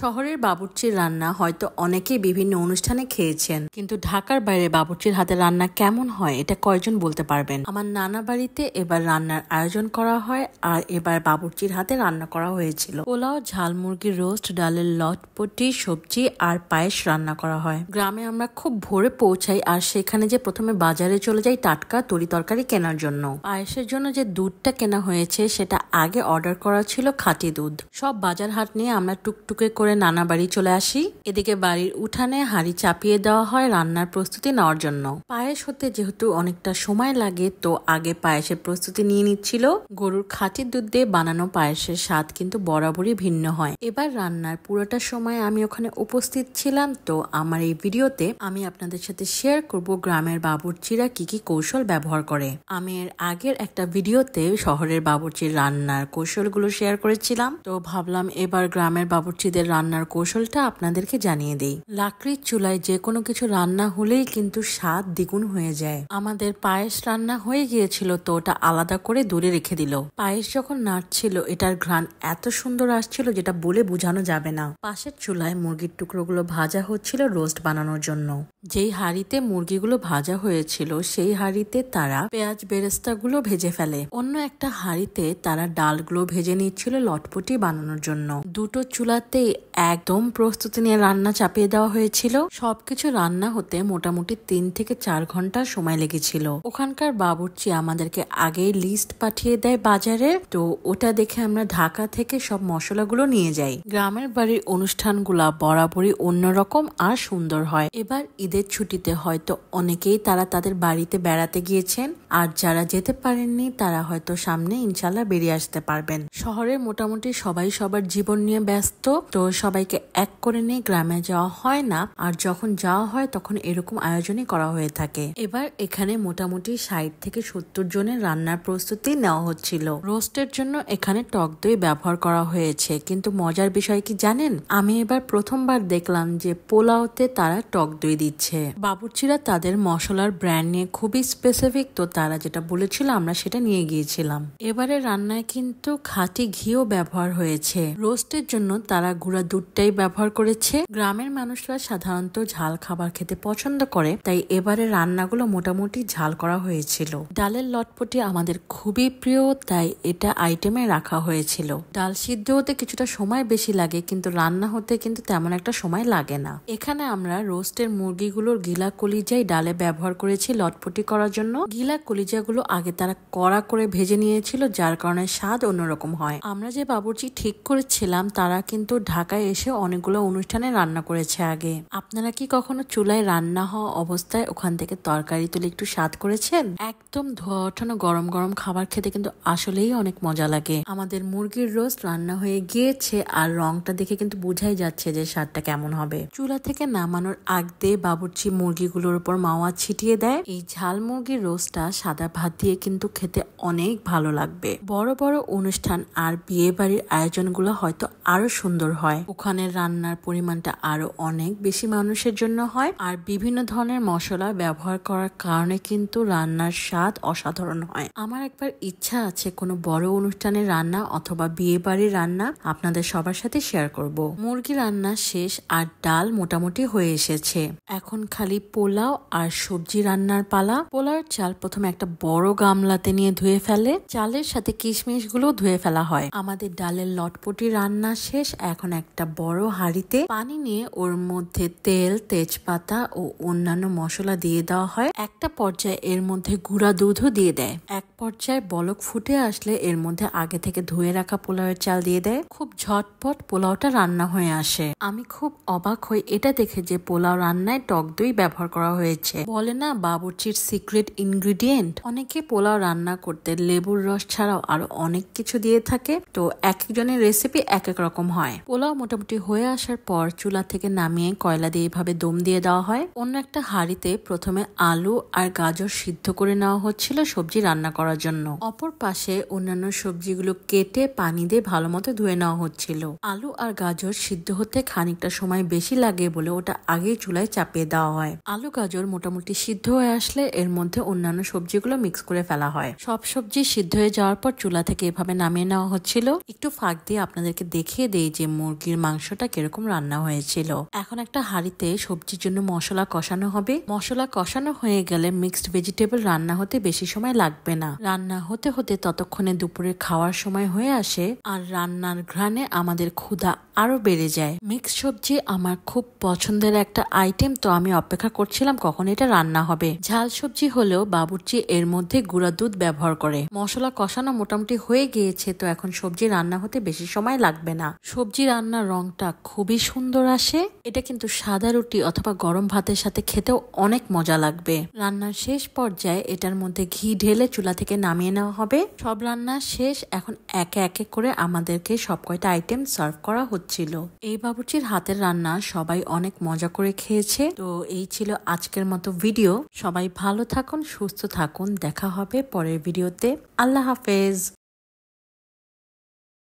শহরের বাবুর্চির রান্না হয়তো অনেকেই বিভিন্ন অনুষ্ঠানে খেয়েছেন কিন্তু ঢাকার বাইরে বাবুর্চির হাতে রান্না কেমন হয় এটা কয়জন বলতে পারবেন আমার নানা বাড়িতে এবার রান্নার আয়োজন করা হয় আর এবার বাবুর্চির হাতে রান্না করা হয়েছিল পোলাও ঝাল মুরগির রোস্ট ডালের লটপটি সবজি আর পায়েস রান্না করা হয় গ্রামে আমরা খুব ভোরে পৌঁছাই আর সেখানে যে প্রথমে বাজারে চলে যাই টাটকা তরি তরকারি কেনার জন্য পায়েসের জন্য যে দুধটা কেনা হয়েছে সেটা আগে অর্ডার করা ছিল খাঁটি দুধ সব বাজার হাট নিয়ে আমরা টুকটুকে করে নানা বাড়ি চলে আসি এদিকে বাড়ির উঠানে হাড়ি চাপিয়ে দেওয়া হয় রান্নার প্রস্তুতি নেওয়ার জন্য পায়েস হতে যেহেতু অনেকটা সময় লাগে তো আগে পায়েসের প্রস্তুতি নিয়ে নিচ্ছিল গরুর খাঁটি দুধ দিয়ে বানানো পায়েসের স্বাদ কিন্তু বরাবরই ভিন্ন হয় এবার রান্নার পুরোটা সময় আমি ওখানে উপস্থিত ছিলাম তো আমার এই ভিডিওতে আমি আপনাদের সাথে শেয়ার করব গ্রামের বাবুর্চিরা কি কি কৌশল ব্যবহার করে আমি এর আগের একটা ভিডিওতে শহরের বাবুর্চির রান্না রান্নার কৌশলগুলো শেয়ার করেছিলাম তো ভাবলাম এবার গ্রামের বাবুর্চিদের রান্নার কৌশলটা আপনাদেরকে জানিয়ে দিই লাকড়ির চুলায় যে কোনো কিছু রান্না হলেই কিন্তু স্বাদ দ্বিগুণ হয়ে যায় আমাদের পায়েস রান্না হয়ে গিয়েছিল তো ওটা আলাদা করে দূরে রেখে দিল পায়েস যখন নাড়ছিল এটার ঘ্রাণ এত সুন্দর আসছিল যেটা বলে বোঝানো যাবে না পাশের চুলায় মুরগির টুকরোগুলো ভাজা হচ্ছিল রোস্ট বানানোর জন্য যেই হাড়িতে মুরগিগুলো ভাজা হয়েছিল সেই হাড়িতে তারা পেঁয়াজ বেরেস্তাগুলো ভেজে ফেলে অন্য একটা হাড়িতে তারা ডালগুলো ভেজে নিচ্ছিল লটপটি বানানোর জন্য দুটো চুলাতে একদম প্রস্তুতি নিয়ে রান্না চাপিয়ে দেওয়া হয়েছিল সবকিছু রান্না হতে মোটামুটি তিন থেকে চার ঘন্টা সময় লেগেছিল ওখানকার বাবুর্চি আমাদেরকে আগে লিস্ট পাঠিয়ে দেয় বাজারে তো ওটা দেখে আমরা ঢাকা থেকে সব মশলাগুলো নিয়ে যাই গ্রামের বাড়ির অনুষ্ঠানগুলা বরাবরই অন্যরকম আর সুন্দর হয় এবার ঈদের ছুটিতে হয়তো অনেকেই তারা তাদের বাড়িতে বেড়াতে গিয়েছেন আর যারা যেতে পারেননি তারা হয়তো সামনে ইনশাল্লাহ বেরিয়ে আসতে পারবেন শহরে মোটামুটি সবাই সবার জীবন নিয়ে ব্যস্ত তো সবাইকে এক করে নিয়ে গ্রামে যাওয়া হয় না আর যখন যাওয়া হয় তখন এরকম আয়োজনই করা হয়ে থাকে এবার এখানে মোটামুটি ষাট থেকে সত্তর জনের রান্নার প্রস্তুতি নেওয়া হচ্ছিল রোস্টের জন্য এখানে টক দই ব্যবহার করা হয়েছে কিন্তু মজার বিষয় কি জানেন আমি এবার প্রথমবার দেখলাম যে পোলাওতে তারা টক দই দিচ্ছে বাবুর্চিরা তাদের মশলার ব্র্যান্ড নিয়ে খুবই স্পেসিফিক তো তারা যেটা বলেছিল আমরা সেটা নিয়ে গিয়েছিলাম এবারে রান্নায় কিন্তু খাঁটি ঘিও ব্যবহার হয়েছে রোস্টের জন্য তারা গুঁড়া দুধটাই ব্যবহার করেছে গ্রামের মানুষরা সাধারণত ঝাল খাবার খেতে পছন্দ করে তাই এবারে রান্নাগুলো মোটামুটি ঝাল করা হয়েছিল ডালের লটপটি আমাদের খুবই প্রিয় তাই এটা আইটেমে রাখা হয়েছিল ডাল সিদ্ধ হতে কিছুটা সময় বেশি লাগে কিন্তু রান্না হতে কিন্তু তেমন একটা সময় লাগে না এখানে আমরা রোস্টের মুরগিগুলোর গিলা কলিজাই ডালে ব্যবহার করেছি লটপটি করার জন্য গিলা কলিজাগুলো আগে তারা কড়া করে ভেজে নিয়েছিল যার কারণে স্বাদ অন্যরকম হয় আমরা যে বাবুর্চি ঠিক করেছিলাম তারা কিন্তু ঢাকায় এসে অনেকগুলো অনুষ্ঠানে রান্না করেছে আগে আপনারা কি কখনো চুলায় রান্না হওয়া অবস্থায় ওখান থেকে তরকারি তুলে একটু স্বাদ করেছেন একদম ধোয়া ওঠানো গরম গরম খাবার খেতে কিন্তু আসলেই অনেক মজা লাগে আমাদের মুরগির রোস্ট রান্না হয়ে গিয়েছে আর রংটা দেখে কিন্তু বোঝাই যাচ্ছে যে স্বাদটা কেমন হবে চুলা থেকে নামানোর আগ দিয়ে বাবুর্চি মুরগিগুলোর উপর মাওয়া ছিটিয়ে দেয় এই ঝাল মুরগির রোস্টটা সাদা ভাত দিয়ে কিন্তু খেতে অনেক ভালো লাগবে বড় বড় বড় অনুষ্ঠান আর বিয়ে বাড়ির আয়োজনগুলো হয়তো আরো সুন্দর হয় ওখানে রান্নার পরিমাণটা আরো অনেক বেশি মানুষের জন্য হয় আর বিভিন্ন ধরনের মশলা ব্যবহার করার কারণে কিন্তু রান্নার স্বাদ অসাধারণ হয় আমার একবার ইচ্ছা আছে কোনো বড় অনুষ্ঠানের রান্না অথবা বিয়ে বাড়ির রান্না আপনাদের সবার সাথে শেয়ার করব মুরগি রান্না শেষ আর ডাল মোটামুটি হয়ে এসেছে এখন খালি পোলাও আর সবজি রান্নার পালা পোলাওর চাল প্রথমে একটা বড় গামলাতে নিয়ে ধুয়ে ফেলে চালের সাথে কিশমিশ জিনিসগুলো ধুয়ে ফেলা হয় আমাদের ডালের লটপটি রান্না শেষ এখন একটা বড় হাঁড়িতে পানি নিয়ে ওর মধ্যে তেল তেজপাতা ও অন্যান্য মশলা দিয়ে দেওয়া হয় একটা পর্যায়ে এর মধ্যে গুঁড়া দুধও দিয়ে দেয় এক পর্যায়ে বলক ফুটে আসলে এর মধ্যে আগে থেকে ধুয়ে রাখা পোলাওয়ের চাল দিয়ে দেয় খুব ঝটপট পোলাওটা রান্না হয়ে আসে আমি খুব অবাক হই এটা দেখে যে পোলাও রান্নায় টক দই ব্যবহার করা হয়েছে বলে না বাবুর্চির সিক্রেট ইনগ্রিডিয়েন্ট অনেকে পোলাও রান্না করতে লেবুর রস ছাড়াও আরো অনেক কিছু দিয়ে থাকে তো এক একজনের রেসিপি এক এক রকম হয় পোলাও মোটামুটি হয়ে আসার পর চুলা থেকে নামিয়ে কয়লা দিয়ে এভাবে দম দিয়ে দেওয়া হয় অন্য একটা হাঁড়িতে প্রথমে আলু আর গাজর সিদ্ধ করে নেওয়া হচ্ছিল সবজি রান্না করার জন্য অপর পাশে অন্যান্য সবজিগুলো কেটে পানি দিয়ে ভালো মতো ধুয়ে নেওয়া হচ্ছিল আলু আর গাজর সিদ্ধ হতে খানিকটা সময় বেশি লাগে বলে ওটা আগেই চুলায় চাপিয়ে দেওয়া হয় আলু গাজর মোটামুটি সিদ্ধ হয়ে আসলে এর মধ্যে অন্যান্য সবজিগুলো মিক্স করে ফেলা হয় সব সবজি সিদ্ধ হয়ে যাওয়ার পর চুলা থেকে এভাবে নামিয়ে নেওয়া হচ্ছিল একটু ফাঁক দিয়ে আপনাদেরকে দেখিয়ে দেই যে মুরগির মাংসটা কিরকম রান্না হয়েছিল এখন একটা হাঁড়িতে সবজির জন্য মশলা কষানো হবে মশলা কষানো হয়ে গেলে মিক্সড ভেজিটেবল রান্না হতে বেশি সময় লাগবে না রান্না হতে হতে ততক্ষণে দুপুরে খাওয়ার সময় হয়ে আসে আর রান্নার ঘ্রাণে আমাদের ক্ষুধা আরও বেড়ে যায় মিক্স সবজি আমার খুব পছন্দের একটা আইটেম তো আমি অপেক্ষা করছিলাম কখন এটা রান্না হবে ঝাল সবজি হলেও বাবুর্চি এর মধ্যে গুঁড়া দুধ ব্যবহার করে মশলা কষানো মোটামুটি হয়ে গিয়েছে তো এখন সবজি রান্না হতে বেশি সময় লাগবে না সবজি রান্নার রংটা খুবই সুন্দর আসে এটা কিন্তু সাদা রুটি অথবা গরম ভাতের সাথে খেতেও অনেক মজা লাগবে রান্নার শেষ পর্যায়ে এটার মধ্যে ঘি ঢেলে চুলা থেকে নামিয়ে নেওয়া হবে সব রান্না শেষ এখন একে একে করে আমাদেরকে সব কয়টা আইটেম সার্ভ করা হচ্ছে হচ্ছিল এই বাবুর্চির হাতের রান্না সবাই অনেক মজা করে খেয়েছে তো এই ছিল আজকের মতো ভিডিও সবাই ভালো থাকুন সুস্থ থাকুন দেখা হবে পরের ভিডিওতে আল্লাহ হাফেজ